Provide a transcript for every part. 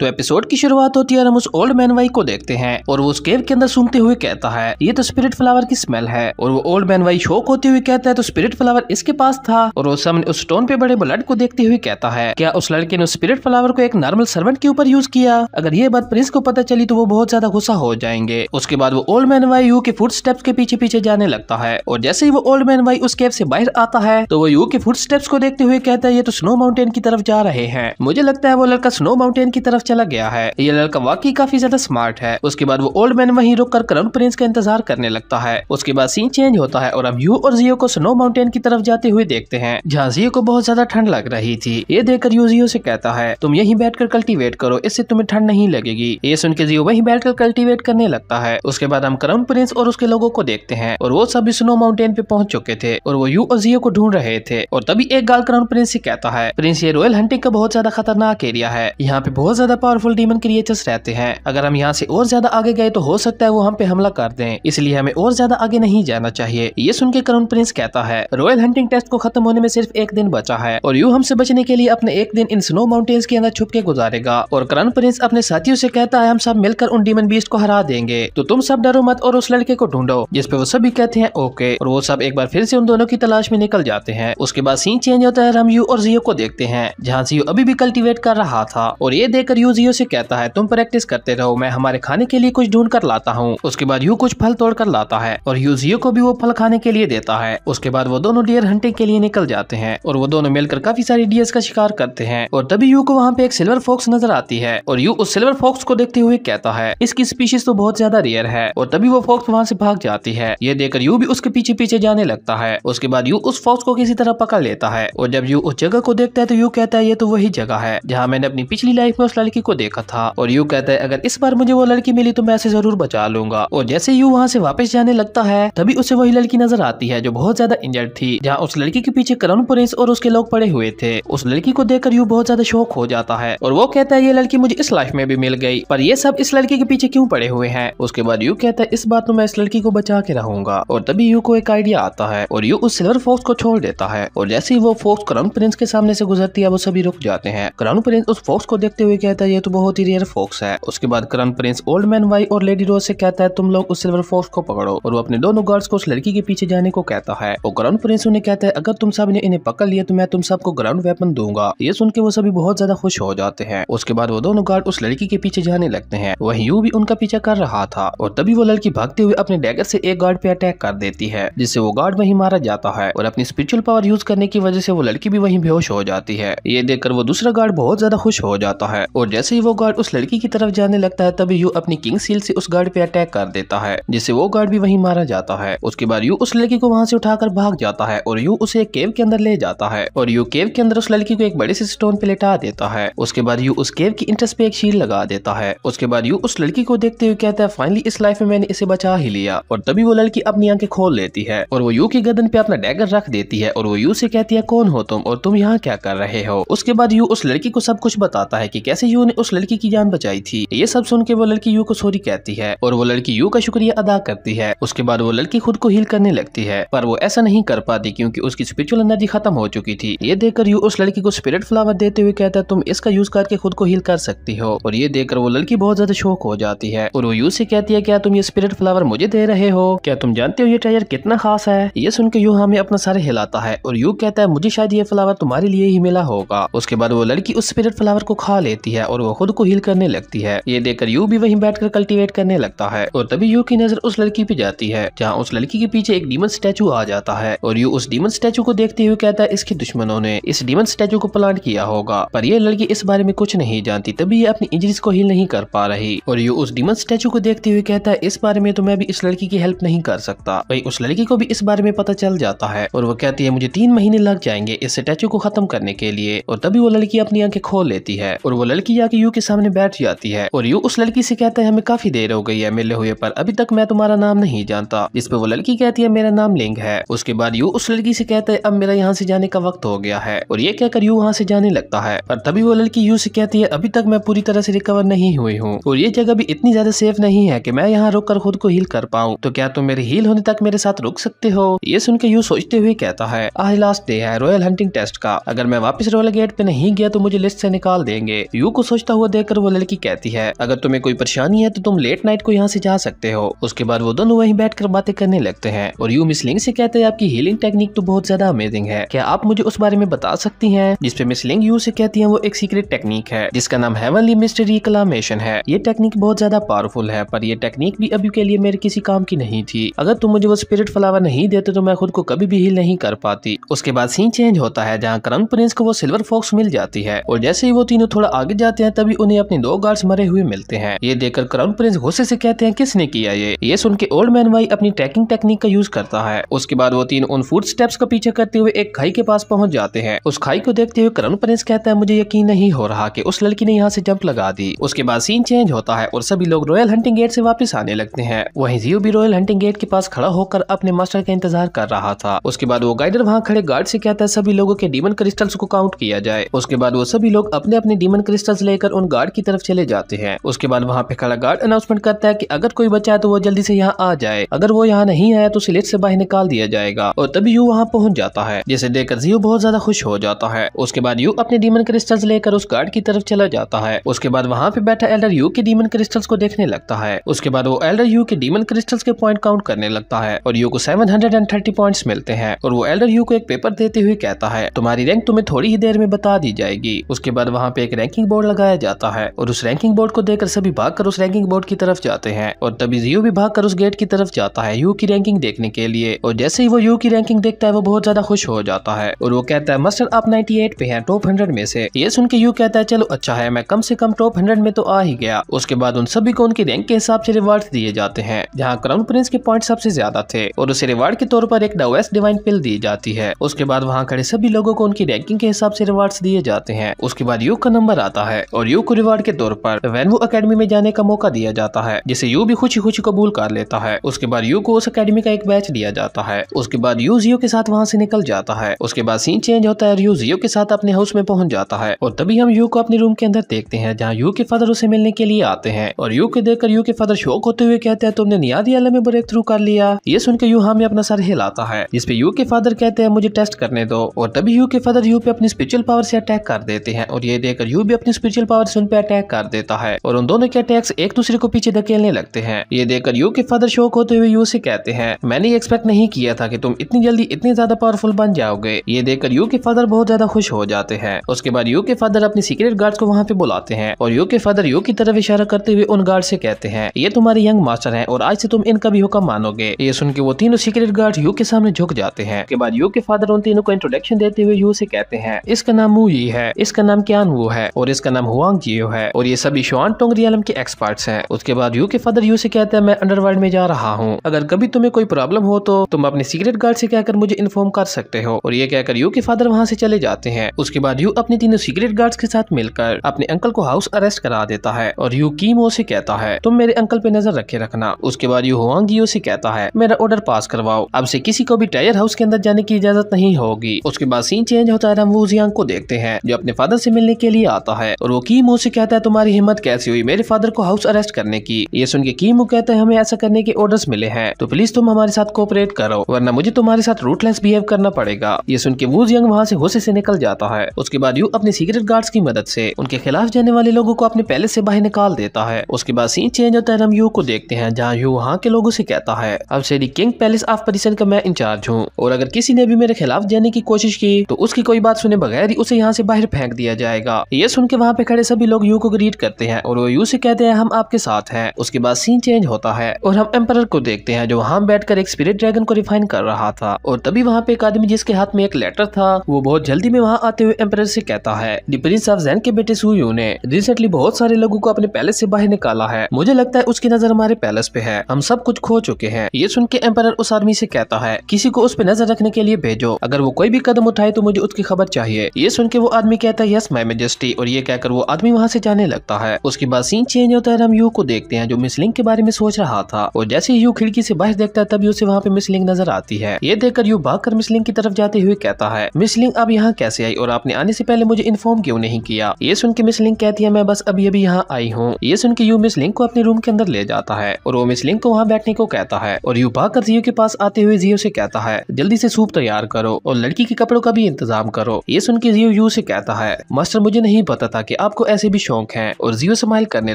तो एपिसोड की शुरुआत होती है हम उस ओल्ड मैन वाई को देखते हैं और वो उस केव के अंदर सुनते हुए कहता है ये तो स्पिरिट फ्लावर की स्मेल है और वो ओल्ड मैन वाई शोक होते हुए कहता है तो स्पिरिट फ्लावर इसके पास था और वो सामने उस स्टोन पे बड़े ब्लड को देखते हुए कहता है क्या उस लड़के ने स्पिरिट फ्लावर को एक नॉर्मल सर्वेंट के ऊपर यूज किया अगर ये बात प्रिंस को पता चली तो वो बहुत ज्यादा गुस्सा हो जाएंगे उसके बाद वो ओल्ड मैन वाई यू के फुट स्टेप्स के पीछे पीछे जाने लगता है और जैसे ही वो ओल्ड मैन वाई उस केव से बाहर आता है तो वो यू के फुट स्टेप्स को देखते हुए कहता है ये तो स्नो माउंटेन की तरफ जा रहे हैं मुझे लगता है वो लड़का स्नो माउंटेन की तरफ चला गया है ये लड़का वाकई काफी ज्यादा स्मार्ट है उसके बाद वो ओल्ड मैन वही रुक कर क्राउन प्रिंस का इंतजार करने लगता है उसके बाद सीन चेंज होता है और हम यू और जियो को स्नो माउंटेन की तरफ जाते हुए देखते हैं जहाँ जियो को बहुत ज्यादा ठंड लग रही थी ये देखकर यू जियो से कहता है तुम यही बैठ कर कल्टीवेट करो इससे तुम्हें ठंड नहीं लगेगी ये सुन के जियो वही बैठ कर कल्टीवेट करने लगता है उसके बाद हम क्राउन प्रिंस और उसके लोगों को देखते हैं और वो सभी स्नो माउंटेन पे पहुंच चुके थे और वो यू और जियो को ढूंढ रहे थे और तभी एक गाल क्राउन प्रिंस से कहता है प्रिंस ये रॉयल हंटिंग का बहुत ज्यादा खतरनाक एरिया है यहाँ पे बहुत ज्यादा ज्यादा पावरफुल डीमन क्रिएटर्स रहते हैं अगर हम यहाँ से और ज्यादा आगे गए तो हो सकता है वो हम पे हमला कर दें इसलिए हमें और ज्यादा आगे नहीं जाना चाहिए ये सुनकर करुण प्रिंस कहता है रॉयल हंटिंग टेस्ट को खत्म होने में सिर्फ एक दिन बचा है और यू हमसे बचने के लिए अपने एक दिन इन स्नो माउंटेन्स के अंदर छुप के गुजारेगा और करण प्रिंस अपने साथियों से कहता है हम सब मिलकर उन डीमन बीस्ट को हरा देंगे तो तुम सब डरो मत और उस लड़के को ढूंढो जिसपे वो सभी कहते हैं ओके और वो सब एक बार फिर से उन दोनों की तलाश में निकल जाते हैं उसके बाद सीन चेंज होता है हम यू और जियो को देखते हैं जहाँ जियो अभी भी कल्टिवेट कर रहा था और ये देखकर यू जियो से कहता है तुम प्रैक्टिस करते रहो मैं हमारे खाने के लिए कुछ ढूंढ कर लाता हूँ उसके बाद यू कुछ फल तोड़ कर लाता है और यू जियो को भी वो फल खाने के लिए देता है उसके बाद वो दोनों डियर हंटिंग के लिए निकल जाते हैं और वो दोनों मिलकर काफी सारी डियर्स का शिकार करते हैं और तभी यू को वहाँ पे एक सिल्वर फॉक्स नजर आती है और यू उस सिल्वर फॉक्स को देखते हुए कहता है इसकी स्पीशीज तो बहुत ज्यादा रेयर है और तभी वो फॉक्स वहाँ से भाग जाती है ये देखकर यू भी उसके पीछे पीछे जाने लगता है उसके बाद यू उस फॉक्स को किसी तरह पकड़ लेता है और जब यू उस जगह को देखता है तो यू कहता है ये तो वही जगह है जहाँ मैंने अपनी पिछली लाइफ में उस लड़की लड़की को देखा था और यू कहता है अगर इस बार मुझे वो लड़की मिली तो मैं ऐसे जरूर बचा लूंगा और जैसे यू वहाँ से वापस जाने लगता है तभी उसे वही लड़की नजर आती है जो बहुत ज्यादा इंजर्ड थी जहाँ उस लड़की के पीछे करण पुलिस और उसके लोग पड़े हुए थे उस लड़की को देखकर यू बहुत ज्यादा शौक हो जाता है और वो कहता है ये लड़की मुझे इस लाइफ में भी मिल गई पर ये सब इस लड़की के पीछे क्यूँ पड़े हुए हैं उसके बाद यू कहता है इस बात तो मैं इस लड़की को बचा के रहूंगा और तभी यू को एक आइडिया आता है और यू उस सिल्वर फोक्स को छोड़ देता है और जैसे ही वो फोक्स क्राउन प्रिंस के सामने से गुजरती है वो सभी रुक जाते हैं क्राउन प्रिंस उस फोक्स को देखते हुए कहता कहता है ये तो बहुत ही रेयर फॉक्स है उसके बाद crown prince old man Wai और लेडी रोज से कहता है तुम लोग उस सिल्वर फॉक्स को पकड़ो और वो अपने दोनों गर्ल्स को उस लड़की के पीछे जाने को कहता है और करण प्रिंस उन्हें कहता है अगर तुम सब ने इन्हें पकड़ लिया तो मैं तुम सबको ग्राउंड वेपन दूंगा ये सुन के वो सभी बहुत ज्यादा खुश हो जाते हैं उसके बाद वो दोनों गार्ड उस लड़की के पीछे जाने लगते हैं वही यू भी उनका पीछा कर रहा था और तभी वो लड़की भागते हुए अपने डैगर से एक गार्ड पे अटैक कर देती है जिससे वो गार्ड वही मारा जाता है और अपनी स्पिरिचुअल पावर यूज करने की वजह से वो लड़की भी वही बेहोश हो जाती है ये देखकर वो दूसरा गार्ड बहुत ज्यादा खुश हो जाता है और जैसे ही वो गार्ड उस लड़की की तरफ जाने लगता है तभी यू अपनी किंग सील से उस गार्ड पे अटैक कर देता है जिससे वो गार्ड भी वहीं मारा जाता है उसके बाद यू उस लड़की को वहाँ से उठाकर भाग जाता है और यू उसे एक केव के अंदर ले जाता है और यू केव के अंदर उस लड़की को एक बड़े से स्टोन पे लेटा देता है उसके बाद यू उस केव की इंटरेस्ट पे एक शील लगा देता है उसके बाद यू उस लड़की को देखते हुए कहता है फाइनली इस लाइफ में मैंने इसे बचा ही लिया और तभी वो लड़की अपनी आंखें खोल लेती है और वो यू के गर्दन पे अपना डैगर रख देती है और वो यू से कहती है कौन हो तुम और तुम यहाँ क्या कर रहे हो उसके बाद यू उस लड़की को सब कुछ बताता है की कैसे यू ने उस लड़की की जान बचाई थी ये सब सुन के वो लड़की यू को सॉरी कहती है और वो लड़की यू का शुक्रिया अदा करती है उसके बाद वो लड़की खुद को हील करने लगती है पर वो ऐसा नहीं कर पाती क्योंकि उसकी स्पिरिचुअल एनर्जी खत्म हो चुकी थी ये देखकर यू उस लड़की को स्पिरिट फ्लावर देते हुए कहता है तुम इसका यूज करके खुद को हील कर सकती हो और ये देखकर वो लड़की बहुत ज्यादा शौक हो जाती है और वो यू से कहती है क्या तुम ये स्पिरिट फ्लावर मुझे दे रहे हो क्या तुम जानते हो ये टायर कितना खास है ये सुन के यू हमें अपना सारे हिलाता है और यू कहता है मुझे शायद ये फ्लावर तुम्हारे लिए ही मिला होगा उसके बाद वो लड़की उस स्पिरिट फ्लावर को खा लेती है है और वो खुद को हील करने लगती है ये देखकर यू भी वहीं बैठकर कल्टीवेट करने लगता है और तभी यू की नजर उस लड़की पे जाती है जहाँ उस लड़की के पीछे एक डीमन स्टैचू आ जाता है और यू उस डीमन स्टैचू को देखते हुए कहता है इसके दुश्मनों ने इस डीमन स्टैचू को प्लांट किया होगा पर यह लड़की इस बारे में कुछ नहीं जानती तभी ये अपनी इंजरीज को हील नहीं कर पा रही और यू उस डीमन स्टैचू को देखते हुए कहता है इस बारे में तो मैं भी इस लड़की की हेल्प नहीं कर सकता वही उस लड़की को भी इस बारे में पता चल जाता है और वो कहती है मुझे तीन महीने लग जाएंगे इस स्टैचू को खत्म करने के लिए और तभी वो लड़की अपनी आंखें खोल लेती है और वो लड़की लड़की जाके यू के सामने बैठ जाती है और यू उस लड़की से कहता है हमें काफी देर हो गई है मिले हुए पर अभी तक मैं तुम्हारा नाम नहीं जानता इस पे वो लड़की कहती है मेरा नाम लिंग है उसके बाद यू उस लड़की से कहता है अब मेरा यहाँ से जाने का वक्त हो गया है और ये कहकर यू वहाँ से जाने लगता है पर तभी वो लड़की यू से कहती है अभी तक मैं पूरी तरह से रिकवर नहीं हुई हूँ और ये जगह भी इतनी ज्यादा सेफ नहीं है की मैं यहाँ रुक कर खुद को हील कर पाऊँ तो क्या तुम मेरे हील होने तक मेरे साथ रुक सकते हो ये सुनकर यू सोचते हुए कहता है आज लास्ट डे है रॉयल हंटिंग टेस्ट का अगर मैं वापस रॉयल गेट पे नहीं गया तो मुझे लिस्ट से निकाल देंगे यू को सोचता हुआ देखकर वो लड़की कहती है अगर तुम्हें कोई परेशानी है तो तुम लेट नाइट को यहाँ से जा सकते हो उसके बाद वो दोनों वहीं बैठकर बातें करने लगते हैं और यू मिस लिंग से कहते हैं आपकी हीलिंग टेक्निक तो बहुत ज्यादा अमेजिंग है क्या आप मुझे उस बारे में बता सकती है जिसपे मिस लिंग यू से कहती है वो एक सीक्रेट टेक्निक है जिसका नाम हेवनली मिस्ट्री कलामेशन है ये टेक्निक बहुत ज्यादा पावरफुल है पर ये टेक्निक भी अभी के लिए मेरे किसी काम की नहीं थी अगर तुम मुझे वो स्पिरिट फ्लावर नहीं देते तो मैं खुद को कभी भी हील नहीं कर पाती उसके बाद सीन चेंज होता है जहाँ करंग प्रिंस को वो सिल्वर फॉक्स मिल जाती है और जैसे ही वो तीनों थोड़ा आगे जाते जाते हैं तभी उन्हें अपने दो गार्ड्स मरे हुए मिलते हैं ये देखकर क्राउन प्रिंस गुस्से से कहते हैं किसने किया ये ये सुन के ओल्ड मैन वाई अपनी ट्रैकिंग टेक्निक का यूज करता है उसके बाद वो तीन उन फूड स्टेप्स का पीछे करते हुए एक खाई के पास पहुंच जाते हैं उस खाई को देखते हुए क्राउन प्रिंस कहता है मुझे यकीन नहीं हो रहा की उस लड़की ने यहाँ ऐसी जंप लगा दी उसके बाद सीन चेंज होता है और सभी लोग रॉयल हंटिंग गेट ऐसी वापिस आने लगते हैं वही जियो भी रॉयल हंटिंग गेट के पास खड़ा होकर अपने मास्टर का इंतजार कर रहा था उसके बाद वो गाइडर वहाँ खड़े गार्ड से कहता है सभी लोगों के डीमन क्रिस्टल्स को काउंट किया जाए उसके बाद वो सभी लोग अपने अपने डीमन क्रिस्टल्स लेकर उन गार्ड की तरफ चले जाते हैं उसके बाद वहाँ पे खड़ा गार्ड अनाउंसमेंट करता है की अगर कोई बचा है तो वो जल्दी से यहाँ आ जाए अगर वो यहाँ नहीं आया तो सिलेट से बाहर निकाल दिया जाएगा और तभी यू वहाँ पहुँच जाता है जिसे देखकर जियो बहुत ज्यादा खुश हो जाता है उसके बाद यू अपने डीमन क्रिस्टल्स लेकर उस गार्ड की तरफ चला जाता है उसके बाद वहाँ पे बैठा एल्डर यू के डीमन क्रिस्टल्स को देखने लगता है उसके बाद वो एल्डर यू के डीमन क्रिस्टल्स के पॉइंट काउंट करने लगता है और यू को 730 पॉइंट्स मिलते हैं और वो एल्डर यू को एक पेपर देते हुए कहता है तुम्हारी रैंक तुम्हें थोड़ी ही देर में बता दी जाएगी उसके बाद वहाँ पे एक रैंकिंग बोर्ड लगाया जाता है और उस रैंकिंग बोर्ड को देखकर सभी भागकर उस रैंकिंग बोर्ड की तरफ जाते हैं और तभी यू भी भागकर उस गेट की तरफ जाता है यू की रैंकिंग देखने के लिए और जैसे ही वो यू की रैंकिंग देखता है वो बहुत ज्यादा खुश हो जाता है और वो कहता है मस्टर आप एट पे हैं टॉप हंड्रेड में से ये सुन के यू कहता है चलो अच्छा है मैं कम से कम टॉप हंड्रेड में तो आ ही गया उसके बाद उन सभी को उनकी रैंक के हिसाब से रिवार्ड दिए जाते हैं जहाँ क्राउन प्रिंस के पॉइंट सबसे ज्यादा थे और उसे रिवार्ड के तौर पर एक डावेस्ट डिवाइन पिल दी जाती है उसके बाद वहाँ खड़े सभी लोगों को उनकी रैंकिंग के हिसाब से रिवार्ड दिए जाते हैं उसके बाद यू का नंबर आता है है और यू को रिवार्ड के तौर पर वेनवू अकेडमी में जाने का मौका दिया जाता है जिसे यू भी खुशी खुशी कबूल कर लेता है उसके बाद यू को उस अकेडमी का एक बैच दिया जाता है उसके बाद यू जियो के साथ वहाँ से निकल जाता है उसके बाद सीन चेंज होता है यू जियो के साथ अपने हाउस में पहुंच जाता है और तभी हम यू को अपने रूम के अंदर देखते हैं जहाँ यू के फादर उसे मिलने के लिए आते हैं और यू के देखकर यू के फादर शौक होते हुए कहते हैं तुमने नियादी आलम में ब्रेक थ्रू कर लिया ये सुनकर यू हमें अपना सर हिलाता है जिसपे यू के फादर कहते हैं मुझे टेस्ट करने दो और तभी यू के फादर यू पे अपनी स्पिरिचुअल पावर से अटैक कर देते हैं और ये देखकर यू भी अपनी स्पिरिचुअल पावर सुन पे अटैक कर देता है और उन दोनों के अटैक्स एक दूसरे को पीछे धकेलने लगते हैं ये देखकर यू के फादर शौक होते हुए यू से कहते हैं मैंने एक्सपेक्ट नहीं किया था की तुम इतनी जल्दी इतनी ज्यादा पावरफुल बन जाओगे ये देखकर यू के फादर बहुत ज्यादा खुश हो जाते हैं उसके बाद यू के फादर अपने सीक्रेट गार्ड को वहाँ पे बुलाते हैं और यू के फादर यू की तरफ इशारा करते हुए उन गार्ड से कहते हैं ये तुम्हारे यंग मास्टर हैं और आज से तुम इनका भी हुक्म मानोगे ये सुन के वो तीनों सीक्रेट गार्ड यू के सामने झुक जाते हैं के बाद यू के फादर उन तीनों को इंट्रोडक्शन देते हुए यू से कहते हैं इसका नाम मू ये है इसका नाम क्या वो है और इसका नाम नाम हुआंग ये है और ये सभी शोन टोंग के एक्सपर्ट्स हैं उसके बाद यू के फादर यू से कहते हैं मैं अंडरवर्ल्ड में जा रहा हूँ अगर कभी तुम्हें कोई प्रॉब्लम हो तो तुम अपने सीक्रेट गार्ड से कहकर मुझे इन्फॉर्म कर सकते हो और ये कहकर यू के फादर वहाँ से चले जाते हैं उसके बाद यू अपने तीनों सीक्रेट गार्ड के साथ मिलकर अपने अंकल को हाउस अरेस्ट करा देता है और यू कीमो से कहता है तुम मेरे अंकल पे नजर रखे रखना उसके बाद यू यू से कहता है मेरा ऑर्डर पास करवाओ अब से किसी को भी टायर हाउस के अंदर जाने की इजाजत नहीं होगी उसके बाद सीन चेंज होता है को देखते हैं जो अपने फादर से मिलने के लिए आता है और वो कीमो से कहता है तुम्हारी हिम्मत कैसी हुई मेरे फादर को हाउस अरेस्ट करने की ये सुन के कीमो कहते हैं हमें ऐसा करने के ऑर्डर मिले हैं तो प्लीज तुम हमारे साथ कोऑपरेट करो वरना मुझे तुम्हारे साथ रूटलेस बिहेव करना पड़ेगा ये सुन के वूज यंग वहाँ से होशे से निकल जाता है उसके बाद यू अपने सीक्रेट गार्ड की मदद से उनके खिलाफ जाने वाले लोगो को अपने पैलेस से बाहर निकाल देता है उसके बाद सीन चेंज होता है हम यू को देखते हैं जहाँ यू वहाँ के लोगों से कहता है अब सीडी किंग पैलेस ऑफ परिसर का मैं इंचार्ज हूँ और अगर किसी ने भी मेरे खिलाफ जाने की कोशिश की तो उसकी कोई बात सुने बगैर ही उसे यहाँ से बाहर फेंक दिया जाएगा ये सुन के वहाँ यहाँ पे खड़े सभी लोग यू को ग्रीट करते हैं और वो यू से कहते हैं हम आपके साथ हैं उसके बाद सीन चेंज होता है और हम एम्पर को देखते हैं जो वहाँ बैठकर एक स्पिरिट ड्रैगन को रिफाइन कर रहा था और तभी वहाँ पे एक आदमी जिसके हाथ में एक लेटर था वो बहुत जल्दी में वहाँ आते हुए एम्पर से कहता है दी प्रिंस ऑफ जैन के बेटे सुयू ने रिसेंटली बहुत सारे लोगों को अपने पैलेस से बाहर निकाला है मुझे लगता है उसकी नजर हमारे पैलेस पे है हम सब कुछ खो चुके हैं ये सुन के एम्पर उस आदमी से कहता है किसी को उस पर नजर रखने के लिए भेजो अगर वो कोई भी कदम उठाए तो मुझे उसकी खबर चाहिए ये सुन के वो आदमी कहता है यस माई मेजेस्टी और ये कहकर कहकर वो आदमी वहाँ से जाने लगता है उसके बाद सीन चेंज होता है हम यू को देखते हैं जो मिस लिंग के बारे में सोच रहा था और जैसे ही यू खिड़की से बाहर देखता है तभी उसे वहाँ पे मिस लिंग नजर आती है ये देखकर यू भाग मिस लिंग की तरफ जाते हुए कहता है मिस लिंग यहाँ कैसे आई और आपने आने से पहले मुझे इन्फॉर्म क्यों नहीं किया ये सुन के मिस लिंग कहती है मैं बस अभी अभी यहाँ आई हूँ ये सुन के यू मिस लिंग को अपने रूम के अंदर ले जाता है और वो मिस लिंग को वहाँ बैठने को कहता है और यू कर जियो के पास आते हुए जियो से कहता है जल्दी से सूप तैयार करो और लड़की के कपड़ों का भी इंतजाम करो ये सुन के जियो यू से कहता है मास्टर मुझे नहीं पता था कि कि आपको ऐसे भी शौक है और जियो स्माइल करने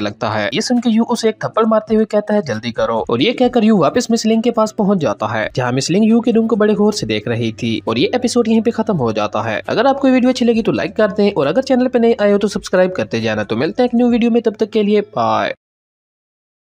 लगता है ये सुनकर यू उसे एक थप्पड़ मारते हुए कहता है जल्दी करो और ये कहकर यू वापस मिसलिंग के पास पहुंच जाता है जहाँ मिसलिंग यू के रूम को बड़े गौर से देख रही थी और ये एपिसोड यहीं पे खत्म हो जाता है अगर आपको वीडियो अच्छी लगी तो लाइक कर दे और अगर चैनल पर नहीं आए हो तो सब्सक्राइब करते जाना तो मिलते हैं एक न्यू वीडियो में तब तक के लिए बाय